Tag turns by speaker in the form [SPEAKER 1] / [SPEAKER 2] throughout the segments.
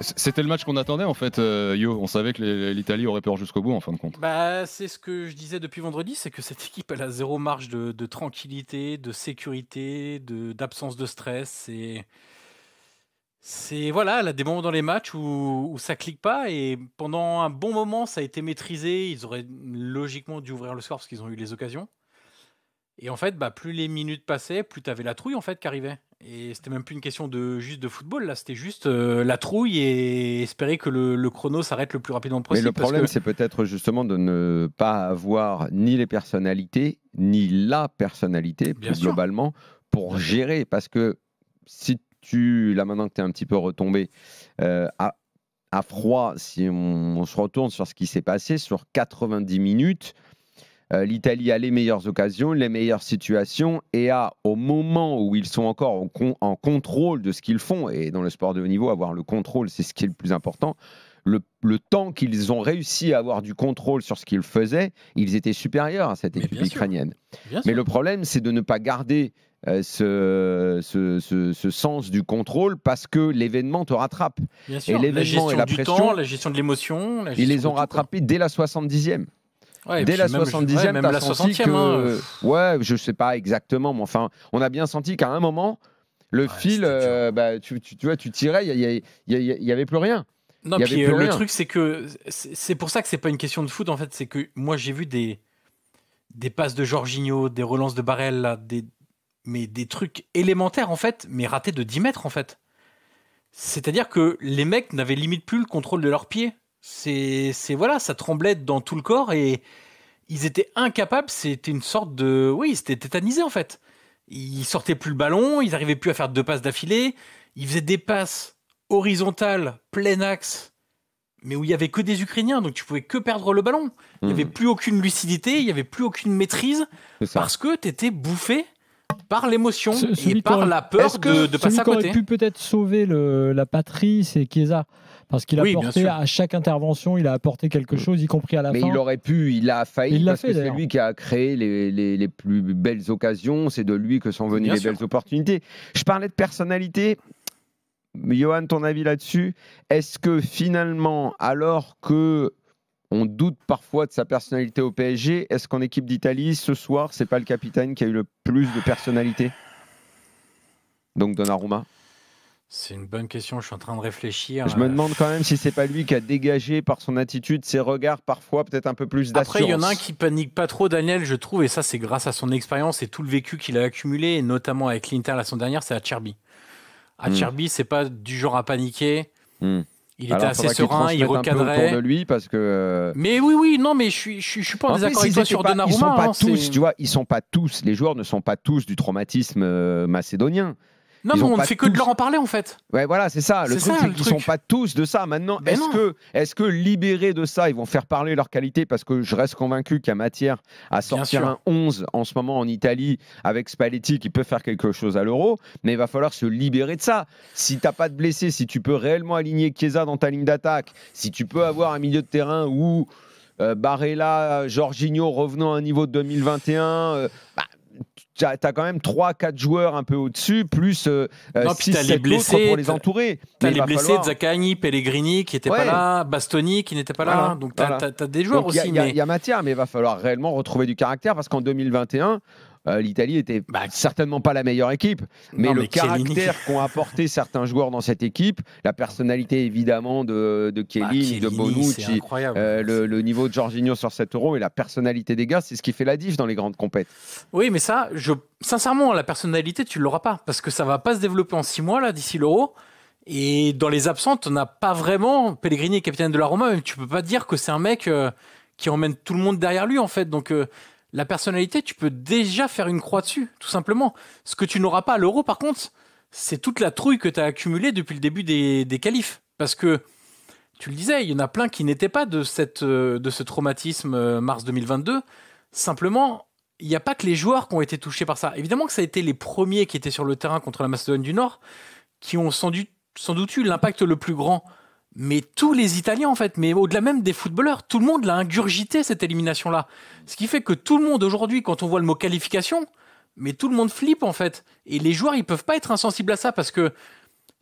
[SPEAKER 1] C'était le match qu'on attendait en fait, euh, Yo. On savait que l'Italie aurait peur jusqu'au bout en fin de compte.
[SPEAKER 2] Bah, c'est ce que je disais depuis vendredi, c'est que cette équipe elle a zéro marge de, tranquillité, de sécurité, d'absence de, stress. c'est voilà, elle a des moments dans les matchs où, ça clique pas et pendant un bon moment ça a été maîtrisé. Ils auraient logiquement dû ouvrir le score parce qu'ils ont eu les occasions. Et en fait, bah, plus les minutes passaient, plus tu la trouille en fait qui arrivait. Et c'était même plus une question de juste de football, là, c'était juste euh, la trouille et espérer que le, chrono s'arrête le plus rapidement possible. Mais le problème, c'est
[SPEAKER 3] peut-être justement de ne pas avoir ni les personnalités, ni la personnalité, globalement, pour gérer. Parce que si tu, là maintenant que tu es un petit peu retombé, euh, à, froid, si on, se retourne sur ce qui s'est passé, sur 90 minutes, euh, L'Italie a les meilleures occasions, les meilleures situations et a, au moment où ils sont encore en, contrôle de ce qu'ils font, et dans le sport de haut niveau, avoir le contrôle, c'est ce qui est le plus important, le, temps qu'ils ont réussi à avoir du contrôle sur ce qu'ils faisaient, ils étaient supérieurs à cette équipe ukrainienne. Mais le problème, c'est de ne pas garder euh, ce, ce, sens du contrôle parce que l'événement te rattrape. Bien et l'événement et la du pression, temps, la
[SPEAKER 2] gestion de l'émotion. Ils les ont
[SPEAKER 3] rattrapés dès la 70e. Dès la 70e, même, la e Ouais, je sais pas exactement, mais enfin, on a bien senti qu'à un moment, le fil, euh, bah, tu, vois, tu tirais, il y, avait plus rien. Non, puis euh, le truc,
[SPEAKER 2] c'est que c'est pour ça que ce n'est pas une question de foot, en fait. C'est que moi, j'ai vu des, des passes de Jorginho, des relances de Barrel, des, mais des trucs élémentaires, en fait, mais ratés de 10 mètres, en fait. C'est-à-dire que les mecs n'avaient limite plus le contrôle de leurs pieds. C'est, voilà, ça tremblait dans tout le corps et ils étaient incapables. C'était une sorte de, oui, c'était tétanisé en fait. Ils sortaient plus le ballon, ils arrivaient plus à faire deux passes d'affilée. Ils faisaient des passes horizontales, plein axe, mais où il y avait que des Ukrainiens, donc tu pouvais que perdre le ballon. Il n'y mhm. avait plus aucune lucidité, il n'y avait plus aucune maîtrise, parce que tu étais bouffé par l'émotion et par la peur de, de passer à côté. que qui aurait pu
[SPEAKER 1] peut-être sauver la patrie, c'est Chiesa parce qu'il a apporté à chaque intervention, il a apporté quelque mm. chose, y compris à la fin. Mais il aurait
[SPEAKER 3] pu, il a failli, parce que c'est lui qui a créé les, plus belles occasions, c'est de lui que sont venues les belles opportunités. Je parlais de personnalité, Johan, ton avis là-dessus Est-ce que finalement, alors que on doute parfois de sa personnalité au PSG, est-ce qu'en équipe d'Italie, ce soir, c'est pas le capitaine qui a eu le plus de personnalité Donc Donnarumma
[SPEAKER 2] c'est une bonne question, je suis en train de réfléchir. Je me euh.
[SPEAKER 3] demande quand même si c'est pas lui qui a dégagé par son attitude, ses regards parfois peut-être un peu plus d'assurance. Après, il y en a un qui
[SPEAKER 2] panique pas trop, Daniel, je trouve, et ça c'est grâce à son expérience et tout le vécu qu'il a accumulé, notamment avec l'Inter la semaine dernière, c'est à Cherby. À c'est pas du genre à paniquer. Hmm. Il était assez serein, il, il recadrait. Un peu de lui parce que. Euh, mais oui, oui, non, mais je suis, je, suis pas en, désaccord avec toi sur Donnarumma. Ils sont pas hein, tous, tu
[SPEAKER 3] vois, ils sont pas tous. Les joueurs ne sont pas tous du traumatisme euh, macédonien. Non, mais on ne fait que de
[SPEAKER 2] leur en parler en fait.
[SPEAKER 3] Ouais, voilà, c'est ça. Le truc, c'est qu'ils ne sont pas tous de ça. Maintenant, est-ce que, est que libérés de ça, ils vont faire parler leur qualité Parce que je reste convaincu qu'il y a matière à sortir un 11 en ce moment en Italie avec Spalletti qui peut faire quelque chose à l'euro. Mais il va falloir se libérer de ça. Si tu n'as pas de blessés, si tu peux réellement aligner Chiesa dans ta ligne d'attaque, si tu peux avoir un milieu de terrain où. Euh, Barella, Jorginho revenant à un niveau de 2021, tu as, quand même 3-4 joueurs un peu au-dessus, plus 6, euh, euh, as les blessés, pour les entourer. Tu as, les blessés,
[SPEAKER 2] Pellegrini qui n'étaient pas là, Bastoni qui n'était pas là. Hein. Donc tu as, des joueurs aussi. Il y,
[SPEAKER 3] a matière, mais il va falloir réellement retrouver du caractère parce qu'en 2021, euh, l'Italie était bah, certainement pas la meilleure équipe, mais, le caractère qu'ont apporté certains joueurs dans cette équipe, la personnalité évidemment de, de Kelly, bah, de Bonucci, euh, le, niveau de Jorginho sur 7 euro, et la
[SPEAKER 2] personnalité des gars, c'est ce qui fait la diff dans les grandes compètes. Oui, mais ça, je... sincèrement, la personnalité, tu l'auras pas, parce que ça va pas se développer en 6 mois, là, d'ici l'euro. Et dans les absentes, on n'a pas vraiment. Pellegrini capitaine de la Roma, même tu peux pas dire que c'est un mec euh, qui emmène tout le monde derrière lui, en fait. Donc, la personnalité, tu peux déjà faire une croix dessus, tout simplement. Ce que tu n'auras pas à l'euro, par contre, c'est toute la trouille que tu as accumulée depuis le début des, des qualifs. Parce que, tu le disais, il y en a plein qui n'étaient pas de, cette, euh, de ce traumatisme euh, mars 2022. Simplement, il n'y a pas que les joueurs qui ont été touchés par ça. Évidemment que ça a été les premiers qui étaient sur le terrain contre la Macédoine du Nord qui ont sans, sans doute eu l'impact le plus grand mais tous les Italiens en fait, mais au-delà même des footballeurs, tout le monde l'a ingurgité cette élimination-là. Ce qui fait que tout le monde aujourd'hui, quand on voit le mot qualification, mais tout le monde flippe en fait. Et les joueurs, ils peuvent pas être insensibles à ça parce que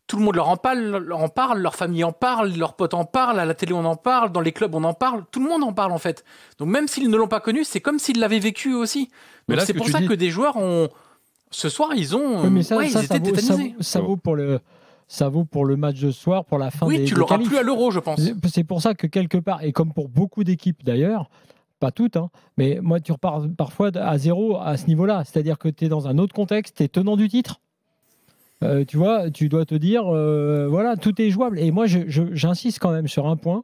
[SPEAKER 2] tout le monde leur en parle, leur, en parle, leur famille en parle, leurs potes en parlent, à la télé on en parle, dans les clubs on en parle, tout le monde en parle en fait. Donc même s'ils ne l'ont pas connu, c'est comme s'ils l'avaient vécu aussi. mais c'est pour ça que des joueurs ont, ce soir, ils ont. mais ça, ça, vaut,
[SPEAKER 1] pour le, ça vaut pour le match de ce soir, pour la fin oui, des Oui, tu l'auras plus à l'euro, je pense. C'est pour ça que quelque part, et comme pour beaucoup d'équipes d'ailleurs, pas toutes, hein, mais moi, tu repars parfois à zéro à ce niveau-là. C'est-à-dire que tu es dans un autre contexte, tu es tenant du titre. Euh, tu vois, tu dois te dire, euh, voilà, tout est jouable. Et moi, j'insiste quand même sur un point,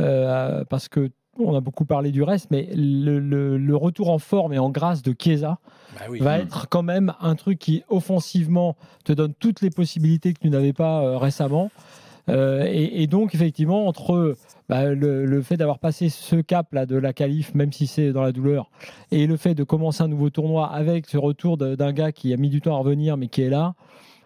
[SPEAKER 1] euh, parce que on a beaucoup parlé du reste, mais le, retour en forme et en grâce de Chiesa bah va mm. être quand même un truc qui, offensivement, te donne toutes les possibilités que tu n'avais pas euh, récemment. Euh, et, donc, effectivement, entre bah, le, fait d'avoir passé ce cap-là de la qualif, même si c'est dans la douleur, et le fait de commencer un nouveau tournoi avec ce retour d'un gars qui a mis du temps à revenir, mais qui est là,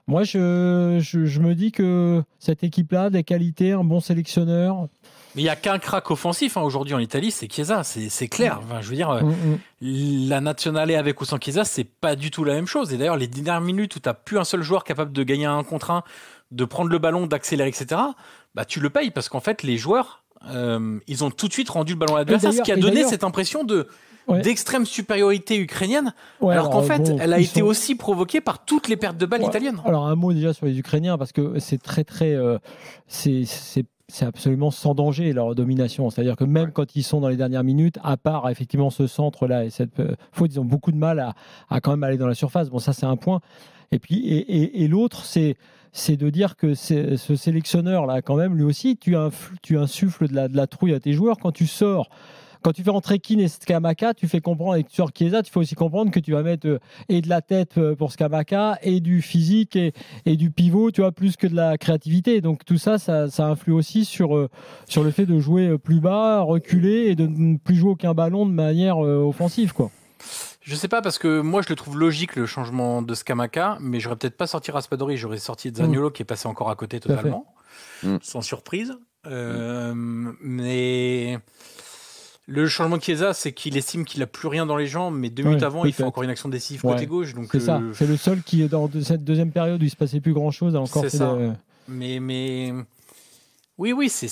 [SPEAKER 1] moi, je me dis que cette équipe-là, des qualités, un bon sélectionneur,
[SPEAKER 2] mais il n'y a qu'un crack offensif hein, aujourd'hui en Italie, c'est Chiesa, c'est clair. Mm. je veux dire, mm, mm. la nationale avec ou sans Chiesa, c'est pas du tout la même chose. Et d'ailleurs, les dernières minutes où tu n'as plus un seul joueur capable de gagner un contre un, de prendre le ballon, d'accélérer, etc., bah, tu le payes parce qu'en fait, les joueurs, euh, ils ont tout de suite rendu le ballon à l'adversaire, ce qui a donné cette impression de. d'extrême supériorité ukrainienne, alors, qu'en euh, fait, elle a été aussi provoquée par toutes les pertes de balles italiennes.
[SPEAKER 1] Alors un mot déjà sur les Ukrainiens, parce que c'est très très... Euh, c'est c'est absolument sans danger leur domination. C'est-à-dire que même quand ils sont dans les dernières minutes, à part effectivement ce centre-là et cette euh, faute, ils ont beaucoup de mal à, quand même aller dans la surface. Bon, ça c'est un point. Et puis et, l'autre, c'est c'est de dire que ce sélectionneur là, quand même, lui aussi, tu, tu insuffles de de la trouille à tes joueurs quand tu sors quand tu fais entrer Kin et Skamaka, tu fais comprendre avec sur Chiesa, tu fais aussi comprendre que tu vas mettre euh, et de la tête euh, pour Skamaka et du physique et, et, du pivot, tu vois, plus que de la créativité. Donc tout ça, ça, ça influe aussi sur, euh, sur le fait de jouer plus bas, reculer et de ne plus jouer aucun ballon de manière offensive, quoi.
[SPEAKER 2] Je sais pas parce que moi je le trouve logique le changement de Skamaka, mais j'aurais peut-être pas sorti Raspadori, j'aurais sorti mm. Zaniolo qui est passé encore à côté totalement, mm. sans surprise. Mm. Mais le changement de Chiesa, c'est qu'il estime qu'il n'a plus rien dans les jambes, mais deux minutes avant, il fait encore une action décisive côté gauche. C'est ça. Euh, c'est le
[SPEAKER 1] seul qui est dans cette deuxième période où il se passait plus grand chose. Encore. C'est ça.
[SPEAKER 2] Mais mais oui oui, c'est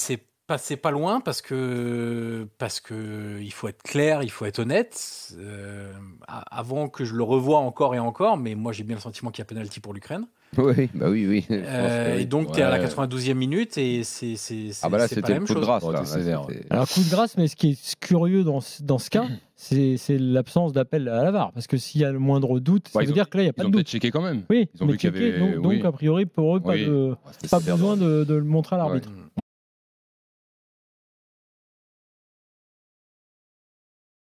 [SPEAKER 2] c'est pas loin parce que parce que il faut être clair, il faut être honnête. Euh, avant que je le revoie encore et encore, mais moi j'ai bien le sentiment qu'il y a penalty pour l'Ukraine. Oui, bah oui, oui. Euh, et donc, tu es à la 92e minute et c'est.
[SPEAKER 1] Ah, bah là, c'était coup chose. de grâce. Là, Alors, coup de grâce, mais ce qui est curieux dans, dans ce cas, c'est l'absence d'appel à la VAR. Parce que s'il y a le moindre doute, ça veut dire que là, il n'y a pas de doute. Ils ont checké quand même. Oui, donc, oui. donc, a priori, pour eux, pas, pas besoin de, le montrer à l'arbitre. Mm.